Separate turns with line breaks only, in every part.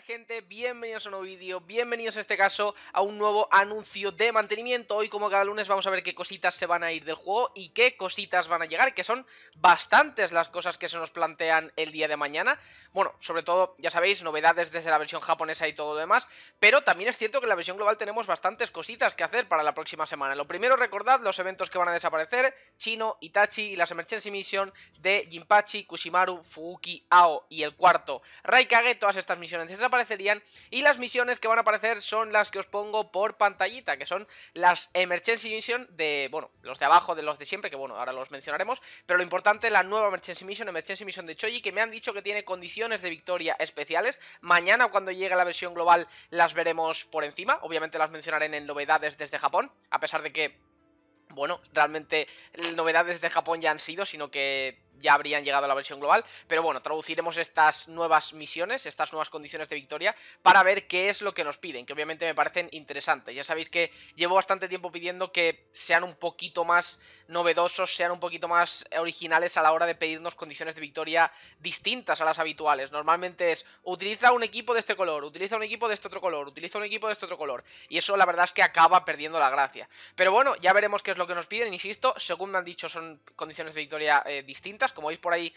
gente? Bienvenidos a un nuevo vídeo, bienvenidos en este caso a un nuevo anuncio de mantenimiento Hoy como cada lunes vamos a ver qué cositas se van a ir del juego y qué cositas van a llegar Que son bastantes las cosas que se nos plantean el día de mañana Bueno, sobre todo, ya sabéis, novedades desde la versión japonesa y todo lo demás Pero también es cierto que en la versión global tenemos bastantes cositas que hacer para la próxima semana Lo primero, recordad los eventos que van a desaparecer Chino, Itachi y las Emergency Mission de Jinpachi, Kushimaru, Fuuki, Ao Y el cuarto, Raikage, todas estas misiones, aparecerían y las misiones que van a aparecer son las que os pongo por pantallita, que son las Emergency Mission de, bueno, los de abajo de los de siempre, que bueno, ahora los mencionaremos, pero lo importante, la nueva Emergency Mission, Emergency Mission de Choji, que me han dicho que tiene condiciones de victoria especiales, mañana cuando llegue la versión global las veremos por encima, obviamente las mencionaré en novedades desde Japón, a pesar de que bueno, realmente eh, novedades de Japón ya han sido, sino que ya habrían llegado a la versión global. Pero bueno, traduciremos estas nuevas misiones, estas nuevas condiciones de victoria, para ver qué es lo que nos piden, que obviamente me parecen interesantes. Ya sabéis que llevo bastante tiempo pidiendo que sean un poquito más novedosos, sean un poquito más originales a la hora de pedirnos condiciones de victoria distintas a las habituales. Normalmente es, utiliza un equipo de este color, utiliza un equipo de este otro color, utiliza un equipo de este otro color. Y eso la verdad es que acaba perdiendo la gracia. Pero bueno, ya veremos qué es lo que nos piden, insisto, según me han dicho son condiciones de victoria eh, distintas como veis por ahí,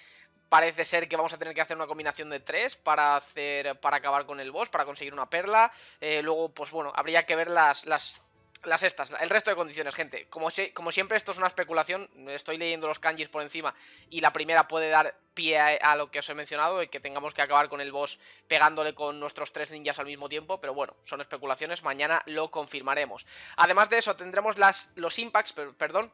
parece ser que vamos a tener que hacer una combinación de tres para hacer. para acabar con el boss, para conseguir una perla. Eh, luego, pues bueno, habría que ver las, las las estas, el resto de condiciones, gente. Como, como, siempre, esto es una especulación. Estoy leyendo los kanjis por encima. Y la primera puede dar pie a, lo que os he mencionado. De que tengamos que acabar con el boss pegándole con nuestros tres ninjas al mismo tiempo. Pero bueno, son especulaciones. Mañana lo confirmaremos. Además de eso, tendremos las, los impacts. perdón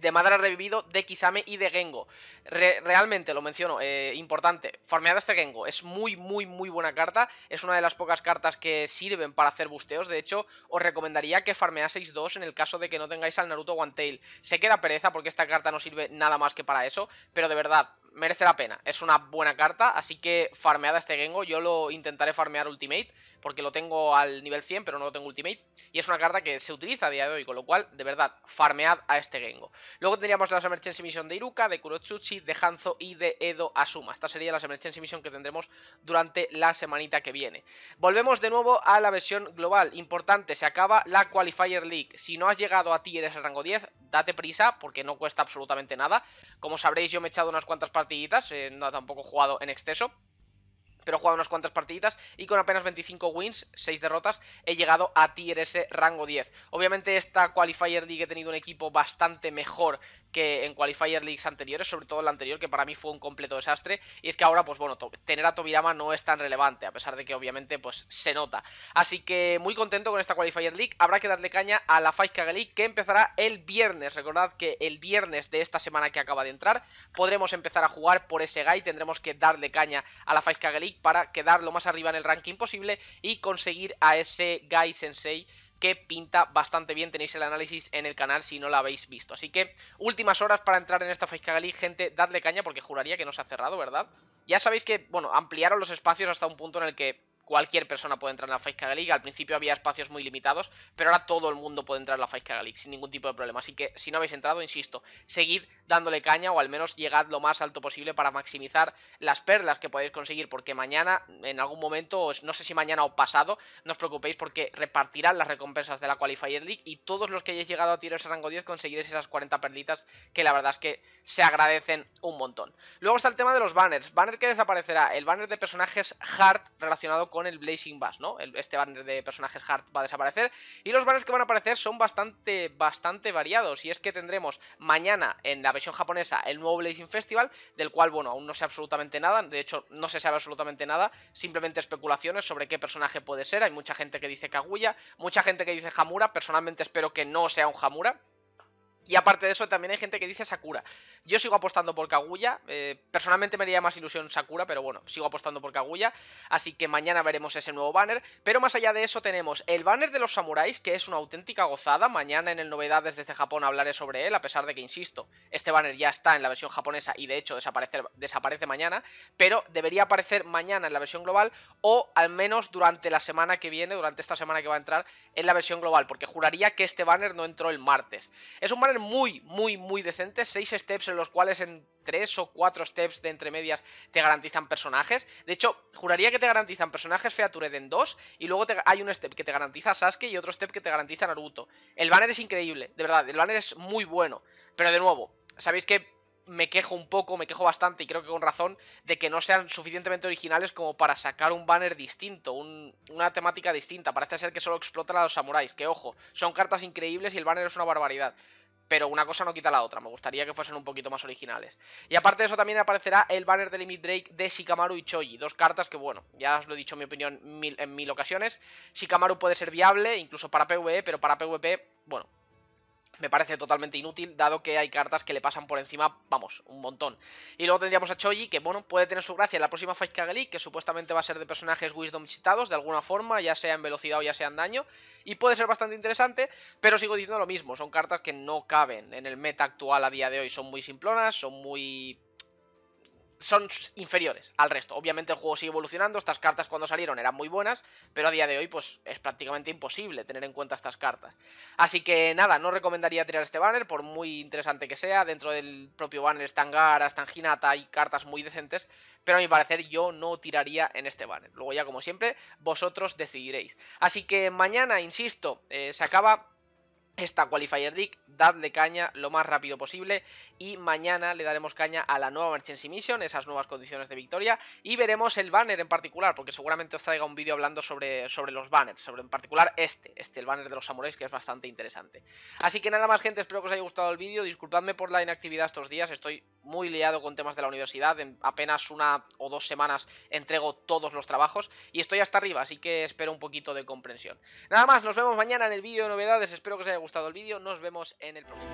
de Madara revivido, de Kisame y de Gengo. realmente, lo menciono, eh, importante, farmead este Gengo. Es muy, muy, muy buena carta. Es una de las pocas cartas que sirven para hacer busteos. De hecho, os recomendaría que farmeaseis dos en el caso de que no tengáis al Naruto One Tail. Se queda pereza porque esta carta no sirve nada más que para eso, pero de verdad, merece la pena. Es una buena carta, así que farmeada este Gengo. Yo lo intentaré farmear Ultimate, porque lo tengo al nivel 100, pero no lo tengo Ultimate. Y es una carta que se utiliza a día de hoy, con lo cual, de verdad, farmead a este Gengo. Luego tendríamos las Emergency Mission de Iruka, de Kurotsuchi, de Hanzo y de Edo Asuma. esta sería la Emergency Mission que tendremos durante la semanita que viene. Volvemos de nuevo a la versión global. Importante, se acaba la Qualifier League. Si no has llegado a ti, eres el rango 10, date prisa, porque no cuesta absolutamente nada. Como sabréis, yo me he echado unas cuantas partes. Eh, no ha tampoco jugado en exceso pero he jugado unas cuantas partiditas y con apenas 25 wins, 6 derrotas, he llegado a tier ese rango 10. Obviamente esta Qualifier League he tenido un equipo bastante mejor que en Qualifier Leagues anteriores, sobre todo la anterior que para mí fue un completo desastre y es que ahora pues bueno, tener a Tobirama no es tan relevante, a pesar de que obviamente pues se nota. Así que muy contento con esta Qualifier League, habrá que darle caña a la Fight League que empezará el viernes. Recordad que el viernes de esta semana que acaba de entrar podremos empezar a jugar por ese guy. Tendremos que darle caña a la Fight League para quedar lo más arriba en el ranking posible y conseguir a ese guy Sensei que pinta bastante bien. Tenéis el análisis en el canal si no lo habéis visto. Así que últimas horas para entrar en esta Faiskagali, gente, dadle caña porque juraría que no se ha cerrado, ¿verdad? Ya sabéis que, bueno, ampliaron los espacios hasta un punto en el que cualquier persona puede entrar en la Fight League. Al principio había espacios muy limitados, pero ahora todo el mundo puede entrar en la Fight League sin ningún tipo de problema. Así que si no habéis entrado, insisto, seguid dándole caña o al menos llegad lo más alto posible para maximizar las perlas que podéis conseguir, porque mañana, en algún momento, no sé si mañana o pasado, no os preocupéis porque repartirán las recompensas de la Qualifier League y todos los que hayáis llegado a ese rango 10 conseguiréis esas 40 perlitas que la verdad es que se agradecen un montón. Luego está el tema de los banners. Banner que desaparecerá, el banner de personajes hard relacionado con con el Blazing Bass, ¿no? este banner de personajes hard va a desaparecer. Y los banners que van a aparecer son bastante, bastante variados. Y es que tendremos mañana en la versión japonesa el nuevo Blazing Festival, del cual, bueno, aún no sé absolutamente nada. De hecho, no se sabe absolutamente nada. Simplemente especulaciones sobre qué personaje puede ser. Hay mucha gente que dice Kaguya, mucha gente que dice Hamura. Personalmente espero que no sea un Hamura. Y aparte de eso, también hay gente que dice Sakura yo sigo apostando por Kaguya. Eh, personalmente me haría más ilusión Sakura, pero bueno, sigo apostando por Kaguya. Así que mañana veremos ese nuevo banner. Pero más allá de eso tenemos el banner de los samuráis, que es una auténtica gozada. Mañana en el Novedades desde Japón hablaré sobre él, a pesar de que, insisto, este banner ya está en la versión japonesa y de hecho desaparece, desaparece mañana. Pero debería aparecer mañana en la versión global o al menos durante la semana que viene, durante esta semana que va a entrar en la versión global. Porque juraría que este banner no entró el martes. Es un banner muy, muy, muy decente. 6 steps en los cuales en tres o cuatro steps de entremedias te garantizan personajes. De hecho, juraría que te garantizan personajes Featured en dos y luego hay un step que te garantiza Sasuke y otro step que te garantiza Naruto. El banner es increíble, de verdad, el banner es muy bueno. Pero de nuevo, sabéis que me quejo un poco, me quejo bastante y creo que con razón de que no sean suficientemente originales como para sacar un banner distinto, una temática distinta. Parece ser que solo explotan a los samuráis, que ojo, son cartas increíbles y el banner es una barbaridad pero una cosa no quita la otra. Me gustaría que fuesen un poquito más originales. Y aparte de eso también aparecerá el banner de Limit Drake de Shikamaru y Choji. Dos cartas que, bueno, ya os lo he dicho en mi opinión en mil ocasiones. Shikamaru puede ser viable, incluso para PvE, pero para PvP, bueno, me parece totalmente inútil, dado que hay cartas que le pasan por encima, vamos, un montón. Y luego tendríamos a Choji, que bueno, puede tener su gracia en la próxima Fight Kagali, que supuestamente va a ser de personajes Wisdom citados, de alguna forma, ya sea en velocidad o ya sea en daño, y puede ser bastante interesante, pero sigo diciendo lo mismo, son cartas que no caben en el meta actual a día de hoy, son muy simplonas, son muy son inferiores al resto. Obviamente el juego sigue evolucionando, estas cartas cuando salieron eran muy buenas, pero a día de hoy pues es prácticamente imposible tener en cuenta estas cartas. Así que nada, no recomendaría tirar este banner, por muy interesante que sea, dentro del propio banner están Gara, están hay cartas muy decentes, pero a mi parecer yo no tiraría en este banner. Luego ya como siempre, vosotros decidiréis. Así que mañana, insisto, eh, se acaba esta Qualifier League, dadle caña lo más rápido posible y mañana le daremos caña a la nueva Merchancy Mission, esas nuevas condiciones de victoria y veremos el banner en particular, porque seguramente os traiga un vídeo hablando sobre, sobre los banners, sobre en particular este, este, el banner de los samuráis que es bastante interesante. Así que nada más gente, espero que os haya gustado el vídeo, disculpadme por la inactividad estos días, estoy muy liado con temas de la universidad, en apenas una o dos semanas entrego todos los trabajos y estoy hasta arriba, así que espero un poquito de comprensión. Nada más, nos vemos mañana en el vídeo de novedades, espero que os haya gustado gustado el vídeo, nos vemos en el próximo.